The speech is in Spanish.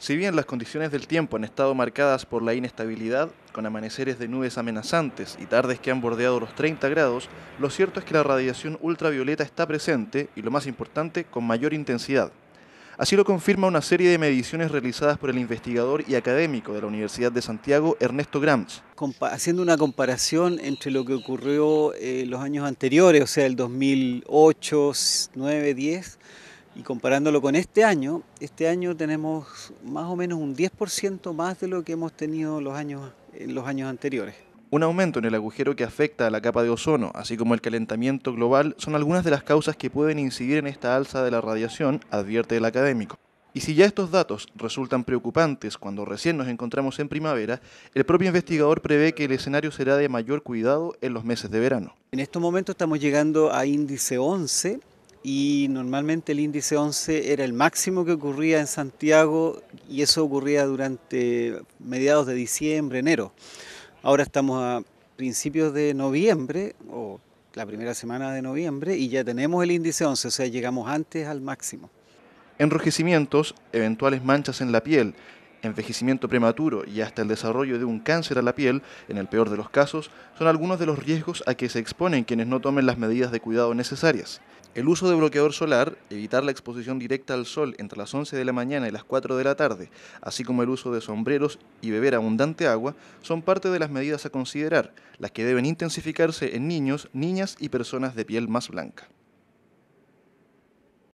Si bien las condiciones del tiempo han estado marcadas por la inestabilidad, con amaneceres de nubes amenazantes y tardes que han bordeado los 30 grados, lo cierto es que la radiación ultravioleta está presente y, lo más importante, con mayor intensidad. Así lo confirma una serie de mediciones realizadas por el investigador y académico de la Universidad de Santiago, Ernesto Grams. Haciendo una comparación entre lo que ocurrió en eh, los años anteriores, o sea, el 2008, 9, 10, y comparándolo con este año, este año tenemos más o menos un 10% más de lo que hemos tenido los años, en los años anteriores. Un aumento en el agujero que afecta a la capa de ozono, así como el calentamiento global, son algunas de las causas que pueden incidir en esta alza de la radiación, advierte el académico. Y si ya estos datos resultan preocupantes cuando recién nos encontramos en primavera, el propio investigador prevé que el escenario será de mayor cuidado en los meses de verano. En estos momentos estamos llegando a índice 11, y normalmente el índice 11 era el máximo que ocurría en Santiago y eso ocurría durante mediados de diciembre, enero. Ahora estamos a principios de noviembre o la primera semana de noviembre y ya tenemos el índice 11, o sea, llegamos antes al máximo. Enrojecimientos, eventuales manchas en la piel, envejecimiento prematuro y hasta el desarrollo de un cáncer a la piel, en el peor de los casos, son algunos de los riesgos a que se exponen quienes no tomen las medidas de cuidado necesarias. El uso de bloqueador solar, evitar la exposición directa al sol entre las 11 de la mañana y las 4 de la tarde, así como el uso de sombreros y beber abundante agua, son parte de las medidas a considerar, las que deben intensificarse en niños, niñas y personas de piel más blanca.